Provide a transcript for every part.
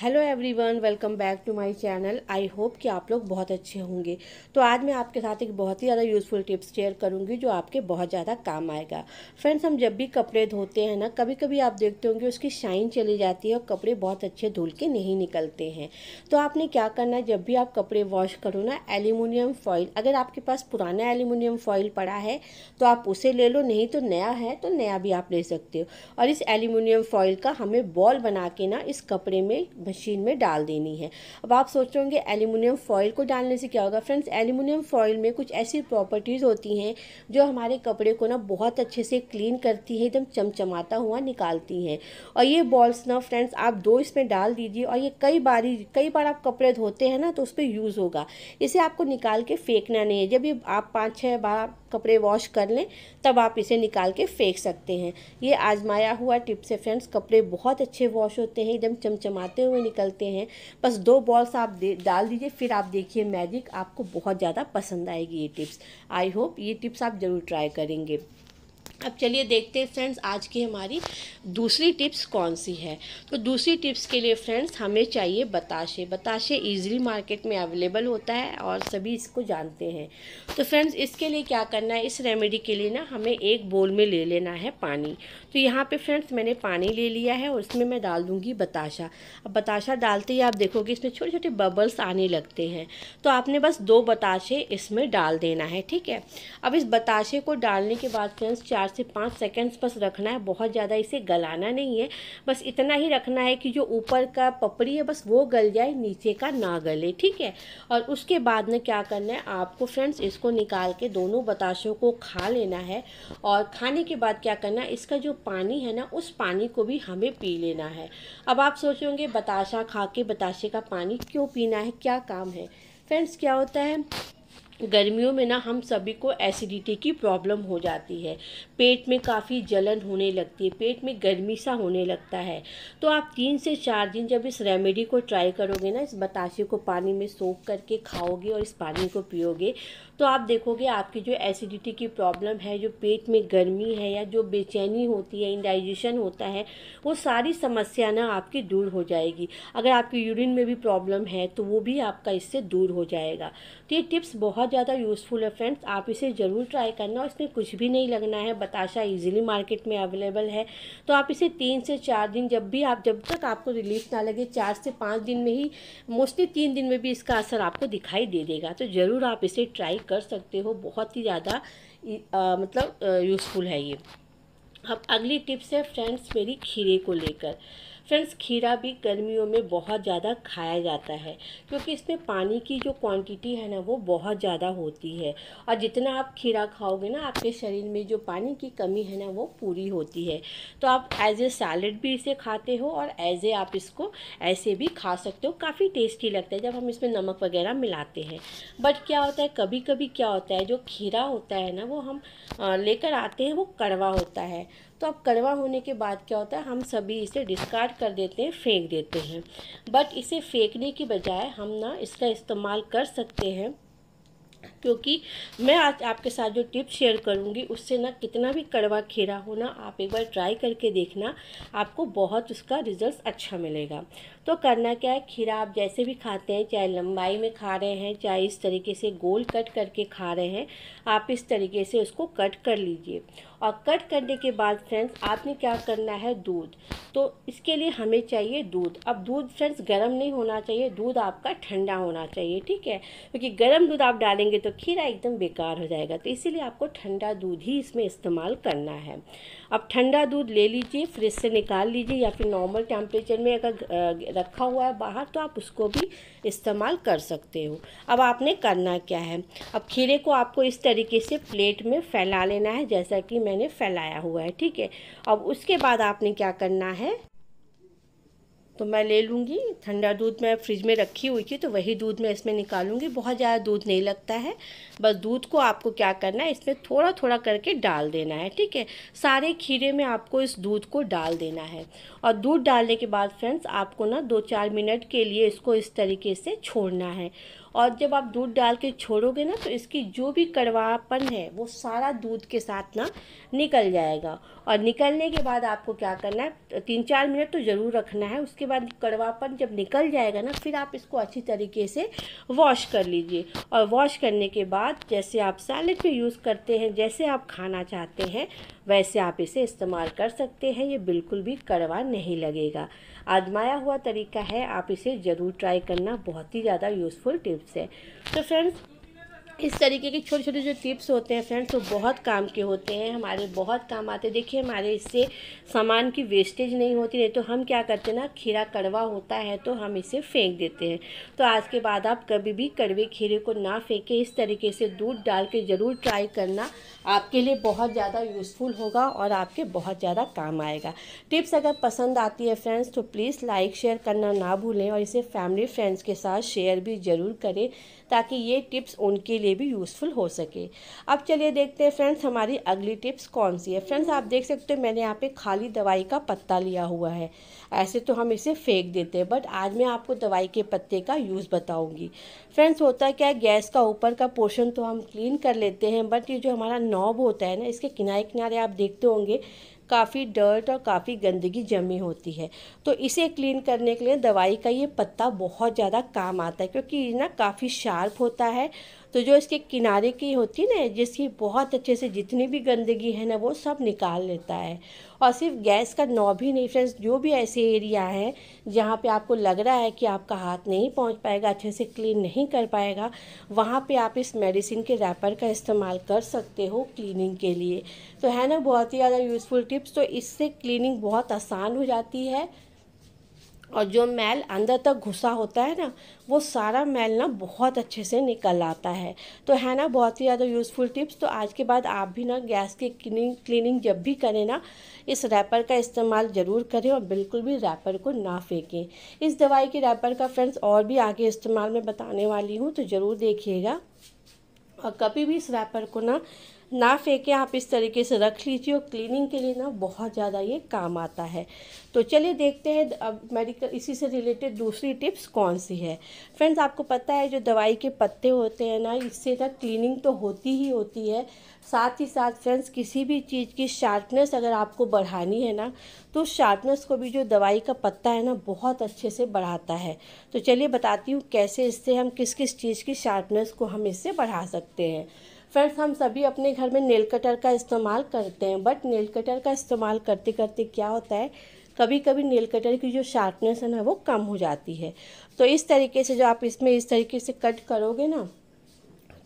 hello everyone welcome back to my channel I hope कि आप लोग बहुत अच्छे होंगे तो आज मैं आपके साथ एक बहुत ही ज़्यादा यूज़फुल टिप्स शेयर करूंगी जो आपके बहुत ज़्यादा काम आएगा फ्रेंड्स हम जब भी कपड़े धोते हैं ना कभी कभी आप देखते होंगे उसकी शाइन चली जाती है और कपड़े बहुत अच्छे धुल के नहीं निकलते हैं तो आपने क्या करना है जब भी आप कपड़े वॉश करो ना एल्यूमिनियम फॉइल अगर आपके पास पुराना एल्यूमिनियम फॉइल पड़ा है तो आप उसे ले लो नहीं तो नया है तो नया भी आप ले सकते हो और इस एल्यूमिनियम फॉइल का हमें बॉल बना के ना इस कपड़े में मशीन में डाल देनी है अब आप सोच रहे होंगे एल्यूमिनियम फॉयल को डालने से क्या होगा फ्रेंड्स एल्यूमिनियम फॉयल में कुछ ऐसी प्रॉपर्टीज़ होती हैं जो हमारे कपड़े को ना बहुत अच्छे से क्लीन करती है एकदम चमचमाता हुआ निकालती हैं और ये बॉल्स ना फ्रेंड्स आप दो इसमें डाल दीजिए और ये कई बार कई बार आप कपड़े धोते हैं ना तो उस पर यूज़ होगा इसे आपको निकाल के फेंकना नहीं है जब ये आप पाँच छः बार कपड़े वॉश कर लें तब आप इसे निकाल के फेंक सकते हैं ये आजमाया हुआ टिप्स है फ्रेंड्स कपड़े बहुत अच्छे वॉश होते हैं एकदम चमचमाते हुए हुए निकलते हैं बस दो बॉल्स आप दे डाल दीजिए फिर आप देखिए मैजिक आपको बहुत ज़्यादा पसंद आएगी ये टिप्स आई होप ये टिप्स आप ज़रूर ट्राई करेंगे अब चलिए देखते हैं फ्रेंड्स आज की हमारी दूसरी टिप्स कौन सी है तो दूसरी टिप्स के लिए फ्रेंड्स हमें चाहिए बताशे बताशे इजीली मार्केट में अवेलेबल होता है और सभी इसको जानते हैं तो फ्रेंड्स इसके लिए क्या करना है इस रेमेडी के लिए ना हमें एक बोल में ले लेना है पानी तो यहाँ पे फ्रेंड्स मैंने पानी ले लिया है और इसमें मैं डाल दूँगी बताशा अब बताशा डालते ही आप देखोगे इसमें छोटे छोटे बबल्स आने लगते हैं तो आपने बस दो बताशे इसमें डाल देना है ठीक है अब इस बताशे को डालने के बाद फ्रेंड्स चार चार से पाँच सेकेंड्स बस रखना है बहुत ज़्यादा इसे गलाना नहीं है बस इतना ही रखना है कि जो ऊपर का पपड़ी है बस वो गल जाए नीचे का ना गले ठीक है और उसके बाद में क्या करना है आपको फ्रेंड्स इसको निकाल के दोनों बताशों को खा लेना है और खाने के बाद क्या करना है इसका जो पानी है ना उस पानी को भी हमें पी लेना है अब आप सोचोगे बताशा खा के बताशे का पानी क्यों पीना है क्या काम है फ्रेंड्स क्या होता है गर्मियों में ना हम सभी को एसिडिटी की प्रॉब्लम हो जाती है पेट में काफ़ी जलन होने लगती है पेट में गर्मी सा होने लगता है तो आप तीन से चार दिन जब इस रेमेडी को ट्राई करोगे ना इस बताशे को पानी में सोख करके खाओगे और इस पानी को पियोगे तो आप देखोगे आपकी जो एसिडिटी की प्रॉब्लम है जो पेट में गर्मी है या जो बेचैनी होती है इंडाइजेशन होता है वो सारी समस्या ना आपकी दूर हो जाएगी अगर आपकी यूरिन में भी प्रॉब्लम है तो वो भी आपका इससे दूर हो जाएगा तो ये टिप्स बहुत ज़्यादा यूज़फुल है फ्रेंड्स आप इसे ज़रूर ट्राई करना और इसमें कुछ भी नहीं लगना है बताशा ईजिली मार्केट में अवेलेबल है तो आप इसे तीन से चार दिन जब भी आप जब तक आपको रिलीफ ना लगे चार से पाँच दिन में ही मोस्टली तीन दिन में भी इसका असर आपको दिखाई दे देगा तो ज़रूर आप इसे ट्राई कर सकते हो बहुत ही ज़्यादा मतलब यूज़फुल है ये अब अगली टिप्स है फ्रेंड्स मेरी खीरे को लेकर फ्रेंड्स खीरा भी गर्मियों में बहुत ज़्यादा खाया जाता है क्योंकि इसमें पानी की जो क्वांटिटी है ना वो बहुत ज़्यादा होती है और जितना आप खीरा खाओगे ना आपके शरीर में जो पानी की कमी है ना वो पूरी होती है तो आप एज ए सैलड भी इसे खाते हो और एज ए आप इसको ऐसे भी खा सकते हो काफ़ी टेस्टी लगता है जब हम इसमें नमक वगैरह मिलाते हैं बट क्या होता है कभी कभी क्या होता है जो खीरा होता है ना वो हम लेकर आते हैं वो कड़वा होता है तो अब कड़वा होने के बाद क्या होता है हम सभी इसे डिस्कार्ड कर देते हैं फेंक देते हैं बट इसे फेंकने की बजाय हम ना इसका इस्तेमाल कर सकते हैं क्योंकि मैं आज आपके साथ जो टिप्स शेयर करूँगी उससे ना कितना भी कड़वा खीरा हो ना आप एक बार ट्राई करके देखना आपको बहुत उसका रिजल्ट अच्छा मिलेगा तो करना क्या है खीरा आप जैसे भी खाते हैं चाहे लंबाई में खा रहे हैं चाहे इस तरीके से गोल कट करके खा रहे हैं आप इस तरीके से उसको कट कर लीजिए और कट करने के बाद फ्रेंड्स आपने क्या करना है दूध तो इसके लिए हमें चाहिए दूध अब दूध फ्रेंड्स गर्म नहीं होना चाहिए दूध आपका ठंडा होना चाहिए ठीक है क्योंकि गर्म दूध आप डालेंगे तो तो खीरा एकदम बेकार हो जाएगा तो इसीलिए आपको ठंडा दूध ही इसमें इस्तेमाल करना है अब ठंडा दूध ले लीजिए फ्रिज से निकाल लीजिए या फिर नॉर्मल टेम्परेचर में अगर रखा हुआ है बाहर तो आप उसको भी इस्तेमाल कर सकते हो अब आपने करना क्या है अब खीरे को आपको इस तरीके से प्लेट में फैला लेना है जैसा कि मैंने फैलाया हुआ है ठीक है अब उसके बाद आपने क्या करना है तो मैं ले लूँगी ठंडा दूध मैं फ्रिज में रखी हुई थी तो वही दूध मैं इसमें निकालूंगी बहुत ज़्यादा दूध नहीं लगता है बस दूध को आपको क्या करना है इसमें थोड़ा थोड़ा करके डाल देना है ठीक है सारे खीरे में आपको इस दूध को डाल देना है और दूध डालने के बाद फ्रेंड्स आपको ना दो चार मिनट के लिए इसको इस तरीके से छोड़ना है और जब आप दूध डाल के छोड़ोगे ना तो इसकी जो भी कड़वापन है वो सारा दूध के साथ ना निकल जाएगा और निकलने के बाद आपको क्या करना है तीन चार मिनट तो ज़रूर रखना है उसके बाद कड़वापन जब निकल जाएगा ना फिर आप इसको अच्छी तरीके से वॉश कर लीजिए और वॉश करने के बाद जैसे आप सैलड में यूज़ करते हैं जैसे आप खाना चाहते हैं वैसे आप इसे इस्तेमाल कर सकते हैं ये बिल्कुल भी कड़वा नहीं लगेगा आजमाया हुआ तरीका है आप इसे ज़रूर ट्राई करना बहुत ही ज़्यादा यूज़फुल टिप्स है तो फ्रेंड्स इस तरीके के छोटे छोटे जो टिप्स होते हैं फ्रेंड्स वो बहुत काम के होते हैं हमारे बहुत काम आते हैं देखिए हमारे इससे सामान की वेस्टेज नहीं होती नहीं तो हम क्या करते हैं ना खीरा कड़वा होता है तो हम इसे फेंक देते हैं तो आज के बाद आप कभी भी कड़वे खीरे को ना फेंकें इस तरीके से दूध डाल के ज़रूर ट्राई करना आपके लिए बहुत ज़्यादा यूज़फुल होगा और आपके बहुत ज़्यादा काम आएगा टिप्स अगर पसंद आती है फ्रेंड्स तो प्लीज़ लाइक शेयर करना ना भूलें और इसे फैमिली फ्रेंड्स के साथ शेयर भी ज़रूर करें ताकि ये टिप्स उनके लिए लिए भी यूज़फुल हो सके अब चलिए देखते हैं फ्रेंड्स हमारी अगली टिप्स कौन सी है फ्रेंड्स आप देख सकते हो मैंने यहाँ पे खाली दवाई का पत्ता लिया हुआ है ऐसे तो हम इसे फेंक देते हैं बट आज मैं आपको दवाई के पत्ते का यूज़ बताऊँगी फ्रेंड्स होता क्या गैस का ऊपर का पोर्शन तो हम क्लीन कर लेते हैं बट ये जो हमारा नॉब होता है ना इसके किनारे किनारे आप देखते होंगे काफ़ी डर्ट और काफ़ी गंदगी जमी होती है तो इसे क्लीन करने के लिए दवाई का ये पत्ता बहुत ज़्यादा काम आता है क्योंकि ये ना काफ़ी शार्प होता है तो जो इसके किनारे की होती है ना जिसकी बहुत अच्छे से जितनी भी गंदगी है ना वो सब निकाल लेता है और सिर्फ गैस का नॉब ही नहीं फ्रेंड्स जो भी ऐसे एरिया है जहाँ पे आपको लग रहा है कि आपका हाथ नहीं पहुँच पाएगा अच्छे से क्लीन नहीं कर पाएगा वहाँ पे आप इस मेडिसिन के रैपर का इस्तेमाल कर सकते हो क्लीनिंग के लिए तो है ना बहुत ही ज़्यादा यूज़फुल टिप्स तो इससे क्लीनिंग बहुत आसान हो जाती है और जो मैल अंदर तक घुसा होता है ना वो सारा मैल ना बहुत अच्छे से निकल आता है तो है ना बहुत ही ज़्यादा यूज़फुल टिप्स तो आज के बाद आप भी ना गैस की क्लीनिंग क्लीनिंग जब भी करें ना इस रैपर का इस्तेमाल ज़रूर करें और बिल्कुल भी रैपर को ना फेंकें इस दवाई के रैपर का फ्रेंड्स और भी आगे इस्तेमाल में बताने वाली हूँ तो ज़रूर देखिएगा और कभी भी इस रैपर को ना ना फेंके आप इस तरीके से रख लीजिए और क्लीनिंग के लिए ना बहुत ज़्यादा ये काम आता है तो चलिए देखते हैं अब मेडिकल इसी से रिलेटेड दूसरी टिप्स कौन सी है फ्रेंड्स आपको पता है जो दवाई के पत्ते होते हैं ना इससे ना क्लीनिंग तो होती ही होती है साथ ही साथ फ्रेंड्स किसी भी चीज़ की शार्पनेस अगर आपको बढ़ानी है ना तो शार्पनेस को भी जो दवाई का पत्ता है ना बहुत अच्छे से बढ़ाता है तो चलिए बताती हूँ कैसे इससे हम किस किस चीज़ की शार्पनेस को हम इससे बढ़ा सकते हैं फ्रेंड्स हम सभी अपने घर में नेल कटर का इस्तेमाल करते हैं बट नेल कटर का इस्तेमाल करते करते क्या होता है कभी कभी नेल कटर की जो शार्पनेस है ना वो कम हो जाती है तो इस तरीके से जो आप इसमें इस तरीके से कट करोगे ना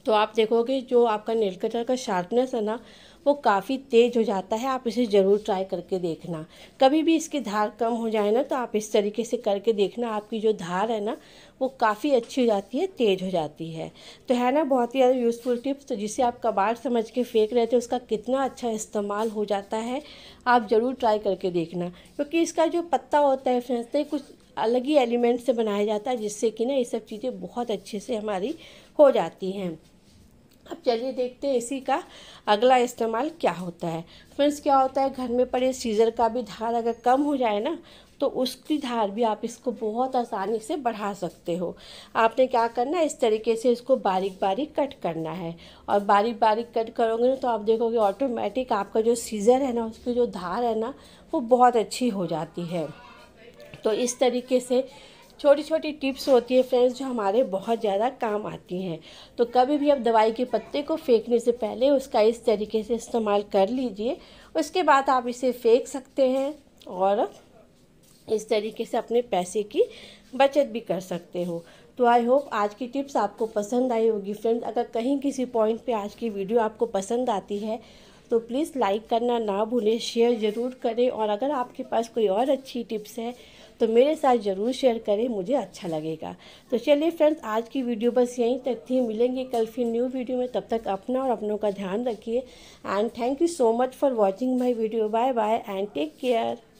तो आप देखोगे जो आपका नेल कटर का शार्पनेस है ना वो काफ़ी तेज़ हो जाता है आप इसे ज़रूर ट्राई करके देखना कभी भी इसकी धार कम हो जाए ना तो आप इस तरीके से करके देखना आपकी जो धार है ना वो काफ़ी अच्छी हो जाती है तेज़ हो जाती है तो है ना बहुत ही ज़्यादा यूज़फुल टिप्स तो जिसे आप कबाड़ समझ के फेंक रहे थे उसका कितना अच्छा इस्तेमाल हो जाता है आप ज़रूर ट्राई करके देखना क्योंकि इसका जो पत्ता होता है फ्रेंड्स तो कुछ अलग ही एलिमेंट से बनाया जाता है जिससे कि ना ये सब चीज़ें बहुत अच्छे से हमारी हो जाती हैं अब चलिए देखते हैं इसी का अगला इस्तेमाल क्या होता है फ्रेंड्स क्या होता है घर में पड़े सीजर का भी धार अगर कम हो जाए ना तो उसकी धार भी आप इसको बहुत आसानी से बढ़ा सकते हो आपने क्या करना है इस तरीके से इसको बारीक बारीक कट करना है और बारीक बारीक कट करोगे ना तो आप देखोगे ऑटोमेटिक आपका जो सीज़र है ना उसकी जो धार है ना वो बहुत अच्छी हो जाती है तो इस तरीके से छोटी छोटी टिप्स होती है फ्रेंड्स जो हमारे बहुत ज़्यादा काम आती हैं तो कभी भी आप दवाई के पत्ते को फेंकने से पहले उसका इस तरीके से इस्तेमाल कर लीजिए उसके बाद आप इसे फेंक सकते हैं और इस तरीके से अपने पैसे की बचत भी कर सकते हो तो आई होप आज की टिप्स आपको पसंद आई होगी फ्रेंड्स अगर कहीं किसी पॉइंट पे आज की वीडियो आपको पसंद आती है तो प्लीज़ लाइक करना ना भूलें शेयर ज़रूर करें और अगर आपके पास कोई और अच्छी टिप्स है तो मेरे साथ ज़रूर शेयर करें मुझे अच्छा लगेगा तो चलिए फ्रेंड्स आज की वीडियो बस यहीं तक थी मिलेंगे कल फिर न्यू वीडियो में तब तक अपना और अपनों का ध्यान रखिए and thank you so much for watching my video bye bye and take care